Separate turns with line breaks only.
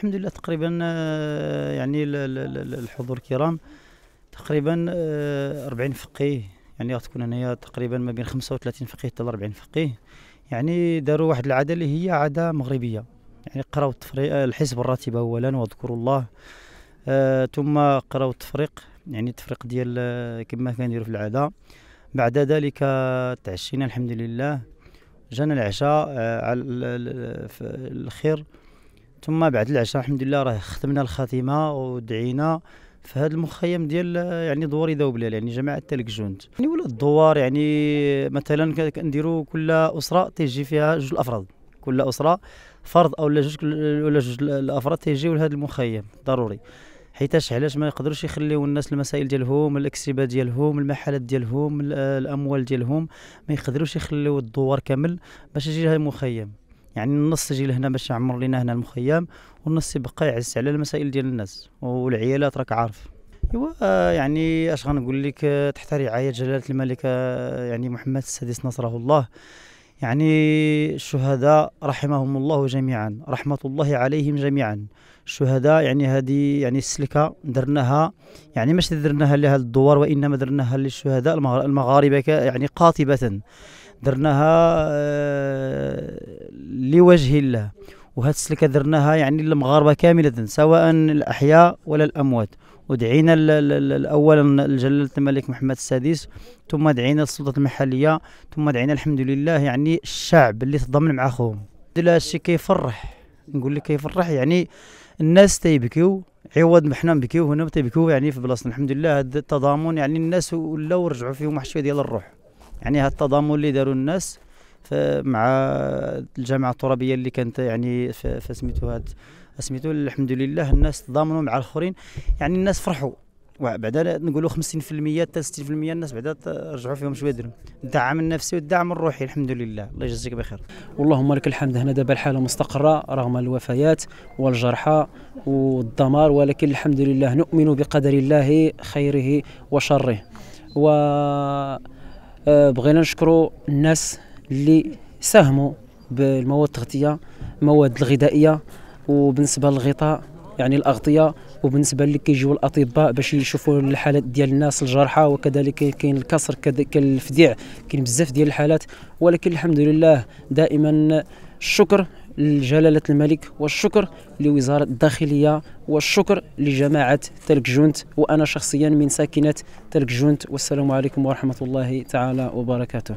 الحمد لله تقريبا آه، يعني الحضور الكرام تقريبا 40 آه، فقيه يعني غتكون هنايا تقريبا ما بين 35 فقيه حتى 40 فقيه يعني داروا واحد العاده اللي هي عاده مغربيه يعني قراو التفريق آه، الحزب الراتب اولا واذكروا الله آه ثم قراو التفريق يعني التفريق ديال كما كنديروا في العاده بعد ذلك تعشينا الحمد لله جانا العشاء على الخير ثم بعد العشاء الحمد لله راه ختمنا الخاتمه ودعينا في هذا المخيم ديال يعني دواري بلال يعني جماعه جوند يعني ولا الدوار يعني مثلا كنديروا كل اسره تيجي فيها جوج الافراد كل اسره فرد او جوج ولا جوج الافراد تيجيو لهذا المخيم ضروري حيتاش علاش ما يقدروش يخليو الناس المسائل ديالهم الاكسبه ديالهم المحلات ديالهم الاموال ديالهم ما يقدروش يخليو الدوار كامل باش يجي لهذا المخيم يعني النص يجي لهنا باش يعمر لنا هنا المخيم والنص يبقى يعز على المسائل ديال الناس والعيالات راك عارف ايوا يعني اش غنقول لك تحت رعايه جلاله الملك يعني محمد السادس نصره الله يعني الشهداء رحمهم الله جميعا رحمة الله عليهم جميعا الشهداء يعني هذه يعني السلكة درناها يعني ماشي درناها لها الدوار وإنما درناها للشهداء المغاربة يعني قاطبة درناها آه، لوجه الله وهاد السلكه درناها يعني للمغاربه كامله سواء الاحياء ولا الاموات ودعينا اولا لجلاله الملك محمد السادس ثم دعينا السلطات المحليه ثم دعينا الحمد لله يعني الشعب اللي تضامن مع خوهم هذا الشيء كيفرح نقول لك كيفرح يعني الناس تيبكيو عوض ما حنا نبكيو هنا تيبكيو يعني في بلاصتنا الحمد لله هذا التضامن يعني الناس ولاو رجعوا فيهم واحد شويه ديال الروح يعني هذا التضامن اللي داروا الناس مع الجامعه الترابيه اللي كانت يعني فسميتو هاد سميتو الحمد لله الناس تضامنوا مع الاخرين يعني الناس فرحوا وبعدا نقولوا 50% حتى 60% الناس
بعدا رجعوا فيهم شويه درهم الدعم النفسي والدعم الروحي الحمد لله الله يجزيك بخير اللهم لك الحمد هنا دابا الحاله مستقره رغم الوفيات والجرحى والدمار ولكن الحمد لله نؤمن بقدر الله خيره وشره و آه، بغينا نشكروا الناس اللي ساهموا بالمواد التغذيه المواد الغذائيه وبالنسبه للغطاء يعني الاغطيه وبالنسبه اللي كيجيو الاطباء باش يشوفوا الحالات ديال الناس الجرحى وكذلك كاين الكسر كذلك الفديع كاين بزاف ديال الحالات ولكن الحمد لله دائما الشكر لجلالة الملك والشكر لوزارة الداخلية والشكر لجماعة تلك جونت وأنا شخصيا من ساكنة تلك جونت والسلام عليكم ورحمة الله تعالى وبركاته